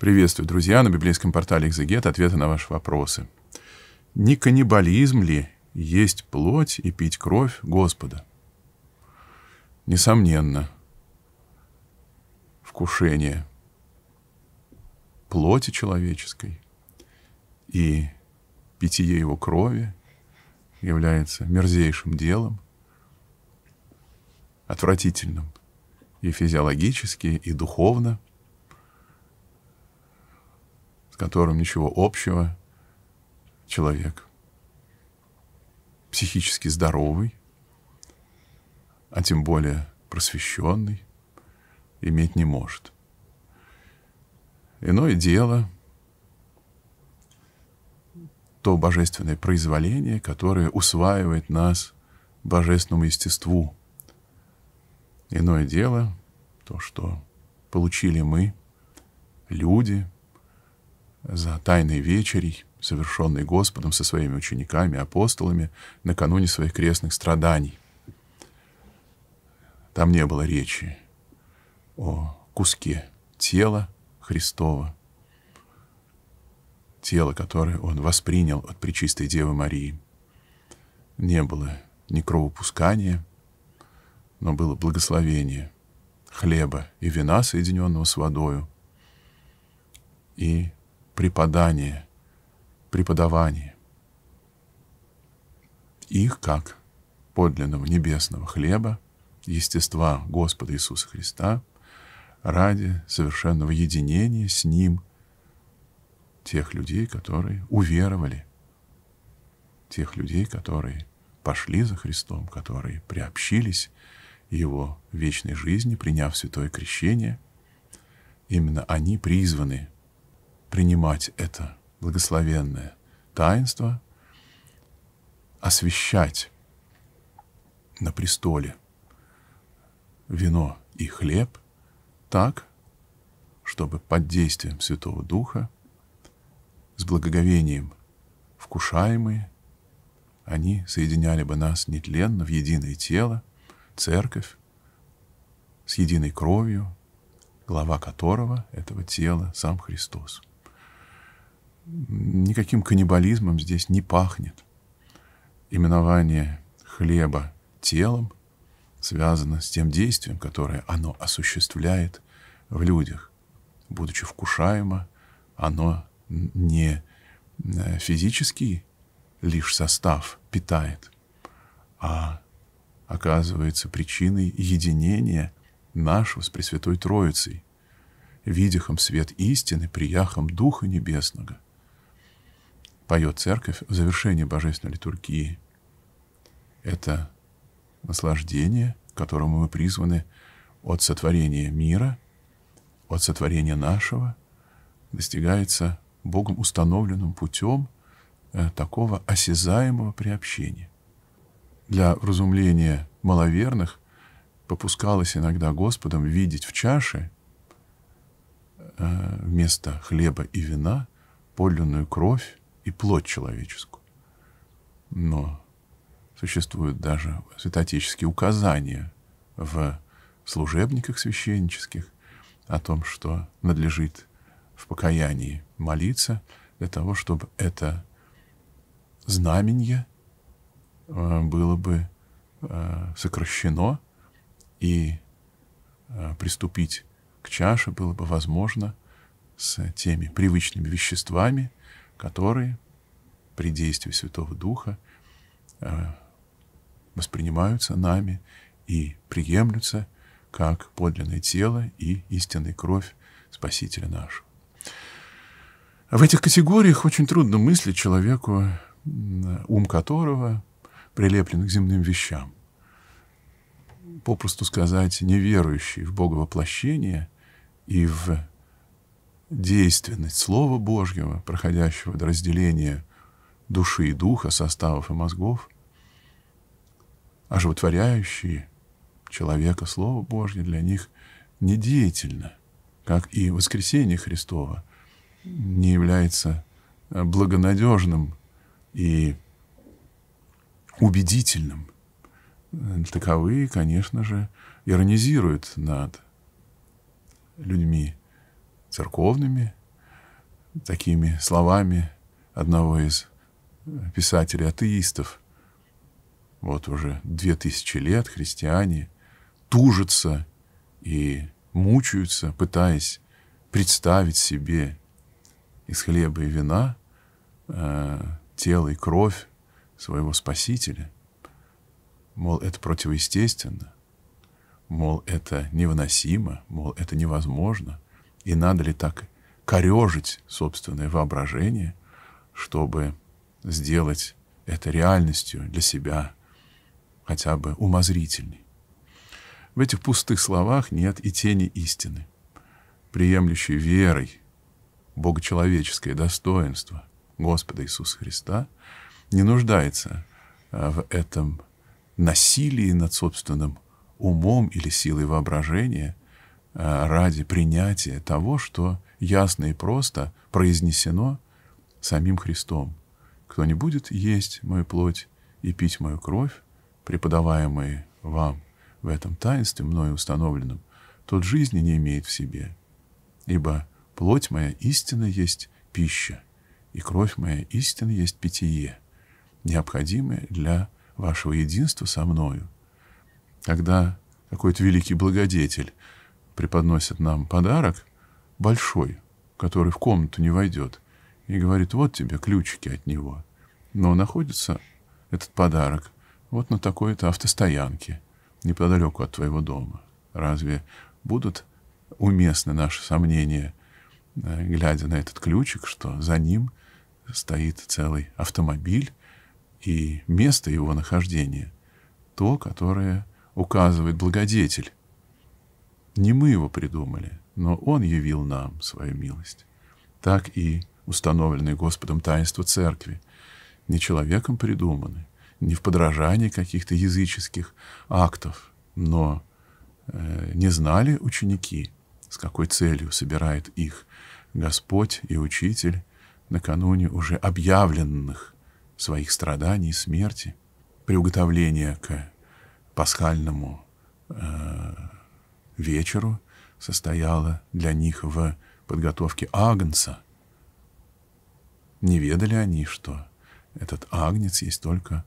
Приветствую, друзья, на библейском портале «Экзегет» ответы на ваши вопросы. Не каннибализм ли есть плоть и пить кровь Господа? Несомненно, вкушение плоти человеческой и питье его крови является мерзейшим делом, отвратительным и физиологически, и духовно – с которым ничего общего человек. Психически здоровый, а тем более просвещенный, иметь не может. Иное дело то божественное произволение, которое усваивает нас божественному естеству. Иное дело то, что получили мы, люди, за тайной вечерей, совершенной Господом со своими учениками, апостолами, накануне своих крестных страданий. Там не было речи о куске тела Христова, тело, которое он воспринял от Пречистой Девы Марии. Не было ни кровопускания, но было благословение хлеба и вина, соединенного с водою, и преподание, преподавание. Их как подлинного небесного хлеба, естества Господа Иисуса Христа, ради совершенного единения с Ним тех людей, которые уверовали, тех людей, которые пошли за Христом, которые приобщились Его вечной жизни, приняв святое крещение. Именно они призваны принимать это благословенное таинство, освящать на престоле вино и хлеб так, чтобы под действием Святого Духа, с благоговением вкушаемые, они соединяли бы нас нетленно в единое тело, церковь, с единой кровью, глава которого этого тела сам Христос никаким каннибализмом здесь не пахнет. Именование хлеба телом связано с тем действием, которое оно осуществляет в людях. Будучи вкушаемо, оно не э, физический лишь состав питает, а оказывается причиной единения нашего с Пресвятой Троицей, видихом свет истины, прияхом Духа Небесного поет церковь в завершении божественной литургии. Это наслаждение, к которому мы призваны от сотворения мира, от сотворения нашего, достигается Богом установленным путем э, такого осязаемого приобщения. Для вразумления маловерных попускалось иногда Господом видеть в чаше э, вместо хлеба и вина подлинную кровь и плоть человеческую. Но существуют даже святоотеческие указания в служебниках священнических о том, что надлежит в покаянии молиться для того, чтобы это знамение э, было бы э, сокращено и э, приступить к чаше было бы возможно с теми привычными веществами, которые при действии Святого Духа э, воспринимаются нами и приемлются как подлинное тело и истинная кровь Спасителя нашего. В этих категориях очень трудно мыслить человеку, ум которого прилеплен к земным вещам. Попросту сказать, неверующий в Бога воплощение и в действенность Слова Божьего, проходящего до разделения души и духа, составов и мозгов, оживотворяющие человека Слово Божье для них недеятельно, как и воскресение Христова не является э, благонадежным и убедительным. Э, таковые, конечно же, иронизируют над людьми, церковными, такими словами одного из писателей-атеистов. Вот уже две тысячи лет христиане тужатся и мучаются, пытаясь представить себе из хлеба и вина э, тело и кровь своего Спасителя. Мол, это противоестественно, мол, это невыносимо, мол, это невозможно. И надо ли так корежить собственное воображение, чтобы сделать это реальностью для себя хотя бы умозрительной? В этих пустых словах нет и тени истины, приемлющей верой богочеловеческое достоинство Господа Иисуса Христа, не нуждается э, в этом насилии над собственным умом или силой воображения, Э, ради принятия того, что ясно и просто произнесено самим Христом. Кто не будет есть мою плоть и пить мою кровь, преподаваемые вам в этом таинстве, мною установленном, тот жизни не имеет в себе. Ибо плоть моя истина есть пища, и кровь моя истина есть питье, необходимое для вашего единства со мною. Когда какой-то великий благодетель преподносит нам подарок большой, который в комнату не войдет, и говорит, вот тебе ключики от него. Но находится этот подарок вот на такой-то автостоянке, неподалеку от твоего дома. Разве будут уместны наши сомнения, э, глядя на этот ключик, что за ним стоит целый автомобиль и место его нахождения, то, которое указывает благодетель, не мы его придумали, но он явил нам свою милость. Так и установленные Господом таинства церкви не человеком придуманы, не в подражании каких-то языческих актов, но э, не знали ученики, с какой целью собирает их Господь и Учитель накануне уже объявленных своих страданий и смерти, приуготовления к пасхальному э, вечеру состояла для них в подготовке агнца. Не ведали они, что этот агнец есть только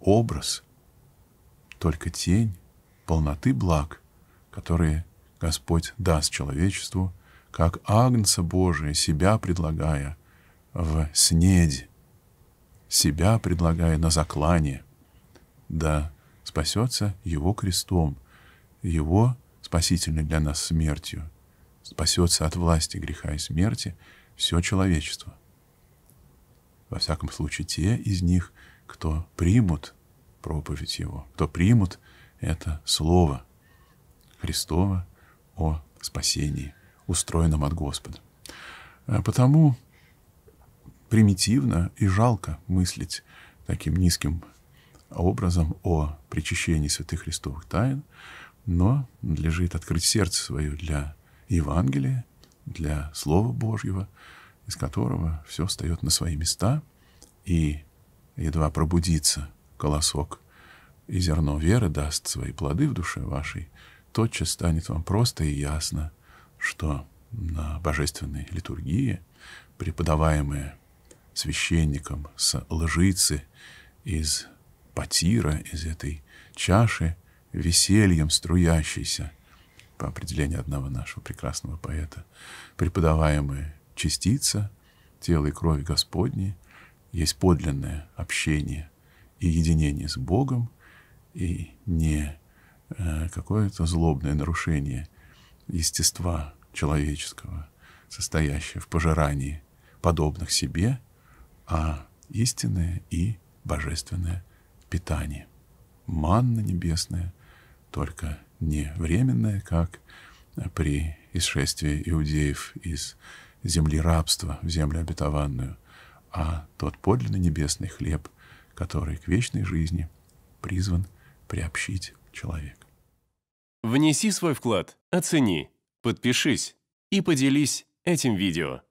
образ, только тень полноты благ, которые Господь даст человечеству, как агнца Божия, себя предлагая в снеде, себя предлагая на заклание, да спасется его крестом, его спасительной для нас смертью. Спасется от власти греха и смерти все человечество. Во всяком случае, те из них, кто примут проповедь Его, кто примут это Слово Христово о спасении, устроенном от Господа. Э, потому примитивно и жалко мыслить таким низким образом о причащении святых Христовых тайн, но надлежит открыть сердце свое для Евангелия, для Слова Божьего, из которого все встает на свои места, и едва пробудится колосок, и зерно веры даст свои плоды в душе вашей, тотчас станет вам просто и ясно, что на божественной литургии, преподаваемые священником с лжицы из потира, из этой чаши, весельем струящийся, по определению одного нашего прекрасного поэта, преподаваемая частица тела и крови Господней, есть подлинное общение и единение с Богом, и не э, какое-то злобное нарушение естества человеческого, состоящее в пожирании подобных себе, а истинное и божественное питание. Манна небесная — только не временное, как при исшествии иудеев из земли рабства в землю обетованную, а тот подлинный небесный хлеб, который к вечной жизни призван приобщить человек. Внеси свой вклад, оцени, подпишись и поделись этим видео.